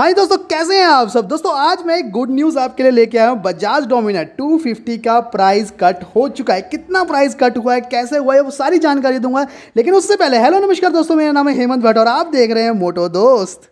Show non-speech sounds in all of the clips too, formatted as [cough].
हाय दोस्तों कैसे हैं आप सब दोस्तों आज मैं एक गुड न्यूज़ आपके लिए लेके आया हूँ बजाज डोमिना 250 का प्राइस कट हो चुका है कितना प्राइस कट हुआ है कैसे हुआ है वो सारी जानकारी दूंगा लेकिन उससे पहले हेलो नमस्कार दोस्तों मेरा नाम है हेमंत भट्ट और आप देख रहे हैं मोटो दोस्त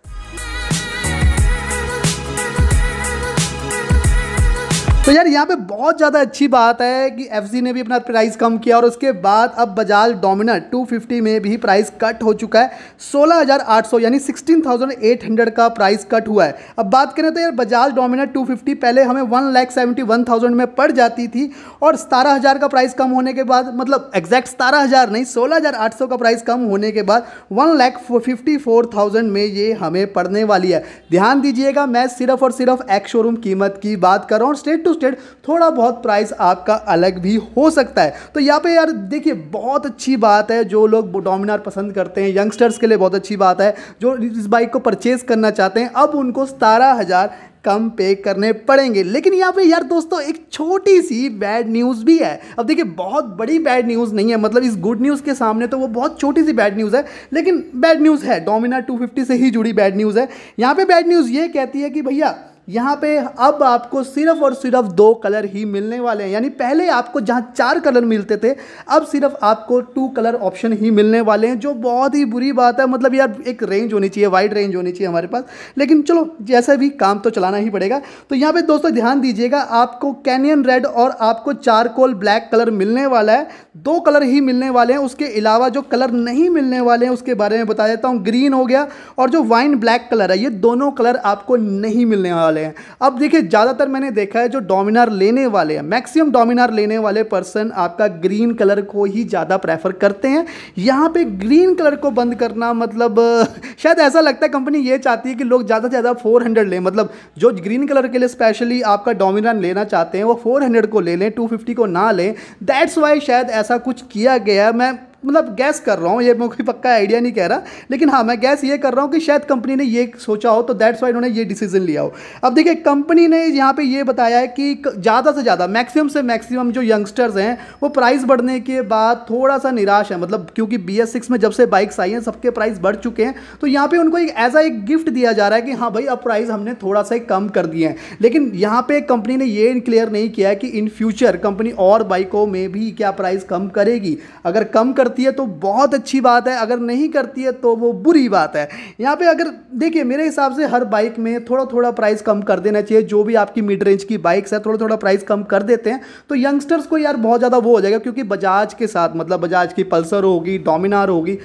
तो यार यहाँ पे बहुत ज़्यादा अच्छी बात है कि एफ ने भी अपना प्राइस कम किया और उसके बाद अब बजाज डोमिनर 250 में भी प्राइस कट हो चुका है 16,800 यानी 16,800 का प्राइस कट हुआ है अब बात करें तो यार बजाज डोमिनर 250 पहले हमें one lakh seventy one thousand में पड़ जाती थी और सतारह हज़ार का प्राइस कम होने के बाद मतलब एग्जैक्ट सतारह हज़ार नहीं सोलह हज़ार आठ सौ का प्राइस कम होने के बाद वन फिफ्टी फोर थाउजेंड में ये हमें पड़ने वाली है ध्यान दीजिएगा मैं सिर्फ और सिर्फ एक्स शोरूम कीमत की बात कर रहा हूँ स्टेट टू पोस्टेड थोड़ा बहुत प्राइस आपका अलग भी हो सकता है तो यहाँ पे यार देखिए बहुत अच्छी बात है जो लोग डोमिनार पसंद करते हैं यंगस्टर्स के लिए बहुत अच्छी बात है जो इस बाइक को परचेज़ करना चाहते हैं अब उनको सतारह हज़ार कम पे करने पड़ेंगे लेकिन यहाँ पे यार दोस्तों एक छोटी सी बैड न्यूज़ भी है अब देखिए बहुत बड़ी बैड न्यूज़ नहीं है मतलब इस गुड न्यूज़ के सामने तो वो बहुत छोटी सी बैड न्यूज़ है लेकिन बैड न्यूज़ है डोमिना 250 से ही जुड़ी बैड न्यूज़ है यहाँ पे बैड न्यूज़ ये कहती है कि भैया यहाँ पे अब आपको सिर्फ और सिर्फ दो कलर ही मिलने वाले हैं यानी पहले आपको जहाँ चार कलर मिलते थे अब सिर्फ आपको टू कलर ऑप्शन ही मिलने वाले हैं जो बहुत ही बुरी बात है मतलब यार एक रेंज होनी चाहिए वाइड रेंज होनी चाहिए हमारे पास लेकिन चलो जैसा भी काम तो चलाना ही पड़ेगा तो यहाँ पर दोस्तों ध्यान दीजिएगा आपको कैनियन रेड और आपको चारकोल ब्लैक कलर मिलने वाला है दो कलर ही मिलने वाले हैं उसके अलावा जो कलर नहीं मिलने वाले हैं उसके बारे में बता देता हूँ ग्रीन हो गया और जो वाइन ब्लैक कलर है ये दोनों कलर आपको नहीं मिलने वाले वाले हैं अब देखिए ज़्यादातर मैंने देखा है जो डोमिनार लेने वाले हैं मैक्सिमम डोमिनार लेने वाले पर्सन आपका ग्रीन कलर को ही ज़्यादा प्रेफर करते हैं यहाँ पे ग्रीन कलर को बंद करना मतलब [laughs] शायद ऐसा लगता है कंपनी ये चाहती है कि लोग ज़्यादा से ज़्यादा फोर हंड्रेड लें मतलब जो ग्रीन कलर के लिए स्पेशली आपका डोमिनार लेना चाहते हैं वो फोर हंड्रेड को ले लें टू फिफ्टी को ना लें दैट्स वाई शायद ऐसा कुछ किया गया मैं मतलब गैस कर रहा हूँ ये मैं कोई पक्का आइडिया नहीं कह रहा लेकिन हाँ मैं गैस ये कर रहा हूँ कि शायद कंपनी ने ये सोचा हो तो दैट्स वाई उन्होंने ये डिसीजन लिया हो अब देखिए कंपनी ने यहाँ पे ये बताया है कि ज़्यादा से ज़्यादा मैक्सिमम से मैक्सिमम जो यंगस्टर्स हैं वो प्राइस बढ़ने के बाद थोड़ा सा निराश है मतलब क्योंकि बी एस सिक्स में जब से बाइक्स आई हैं सबके प्राइस बढ़ चुके हैं तो यहाँ पर उनको एक ऐसा एक गिफ्ट दिया जा रहा है कि हाँ भाई अब प्राइस हमने थोड़ा सा कम कर दिए हैं लेकिन यहाँ पर कंपनी ने ये क्लियर नहीं किया है कि इन फ्यूचर कंपनी और बाइकों में भी क्या प्राइस कम करेगी अगर कम कर करती है तो बहुत अच्छी बात है अगर नहीं करती है तो वो बुरी बात है यहाँ पे अगर देखिए मेरे हिसाब से हर बाइक में थोड़ा थोड़ा प्राइस कम कर देना चाहिए जो भी आपकी मिड रेंज की बाइक्स है थोड़ा थोड़ा प्राइस कम कर देते हैं तो यंगस्टर्स को यार बहुत ज़्यादा वो हो जाएगा क्योंकि बजाज के साथ मतलब बजाज की पल्सर होगी डोमिनार होगी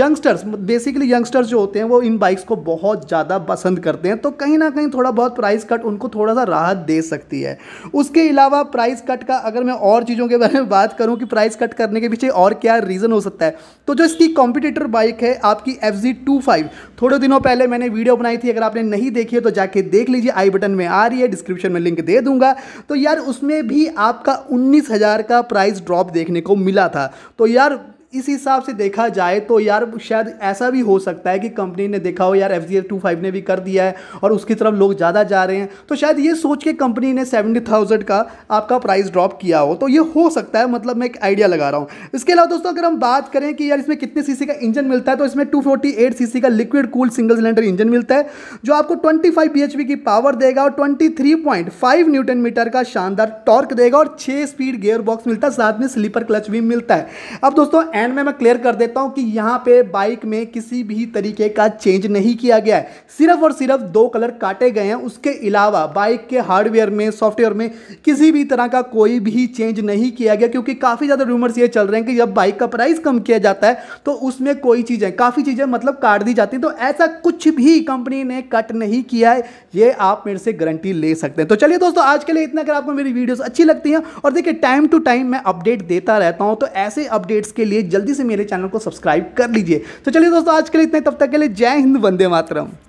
यंगस्टर्स बेसिकली यंगस्टर्स जो होते हैं वो इन बाइक्स को बहुत ज़्यादा पसंद करते हैं तो कहीं ना कहीं थोड़ा बहुत प्राइस कट उनको थोड़ा सा राहत दे सकती है उसके अलावा प्राइस कट का अगर मैं और चीज़ों के बारे में बात करूँ कि प्राइस कट करने के पीछे और क्या रीज़न रीज़न हो सकता है तो जो इसकी कॉम्पिटेटर बाइक है आपकी एफ जी टू फाइव थोड़े दिनों पहले मैंने वीडियो बनाई थी अगर आपने नहीं देखी है तो जाके देख लीजिए आई बटन में आ रही है डिस्क्रिप्शन में लिंक दे दूंगा तो यार उसमें भी आपका उन्नीस हज़ार का प्राइस ड्रॉप देखने को मिला था तो यार इस हिसाब से देखा जाए तो यार शायद ऐसा भी हो सकता है कि कंपनी ने देखा हो यार एफ जी टू फाइव ने भी कर दिया है और उसकी तरफ लोग ज़्यादा जा रहे हैं तो शायद ये सोच के कंपनी ने सेवेंटी थाउजेंड का आपका प्राइस ड्रॉप किया हो तो ये हो सकता है मतलब मैं एक आइडिया लगा रहा हूँ इसके अलावा दोस्तों अगर हम बात करें कि यार इसमें कितने सीसी का इंजन मिलता है तो इसमें टू फोर्टी का liquid cool single cylinder engine मिलता है जो आपको ट्वेंटी फाइव की पावर देगा और ट्वेंटी न्यूटन मीटर का शानदार टॉर्क देगा और छः स्पीड गेयर बॉक्स मिलता है साथ में स्लीपर क्लच भी मिलता है अब दोस्तों एंड में मैं क्लियर कर देता हूं कि यहां पे बाइक में किसी भी तरीके का चेंज नहीं किया गया है सिर्फ और सिर्फ दो कलर काटे गए हैं उसके अलावा बाइक के हार्डवेयर में सॉफ्टवेयर में किसी भी तरह का कोई भी चेंज नहीं किया गया क्योंकि काफ़ी ज़्यादा रूमर्स ये चल रहे हैं कि जब बाइक का प्राइस कम किया जाता है तो उसमें कोई चीज़ें काफ़ी चीज़ें मतलब काट दी जाती तो ऐसा कुछ भी कंपनी ने कट नहीं किया है ये आप मेरे से गारंटी ले सकते हैं तो चलिए दोस्तों आज के लिए इतना अगर आपको मेरी वीडियोस अच्छी लगती हैं और देखिए टाइम टू टाइम मैं अपडेट देता रहता हूं तो ऐसे अपडेट्स के लिए जल्दी से मेरे चैनल को सब्सक्राइब कर लीजिए तो चलिए दोस्तों आज के लिए इतने तब तक के लिए जय हिंद वंदे मातरम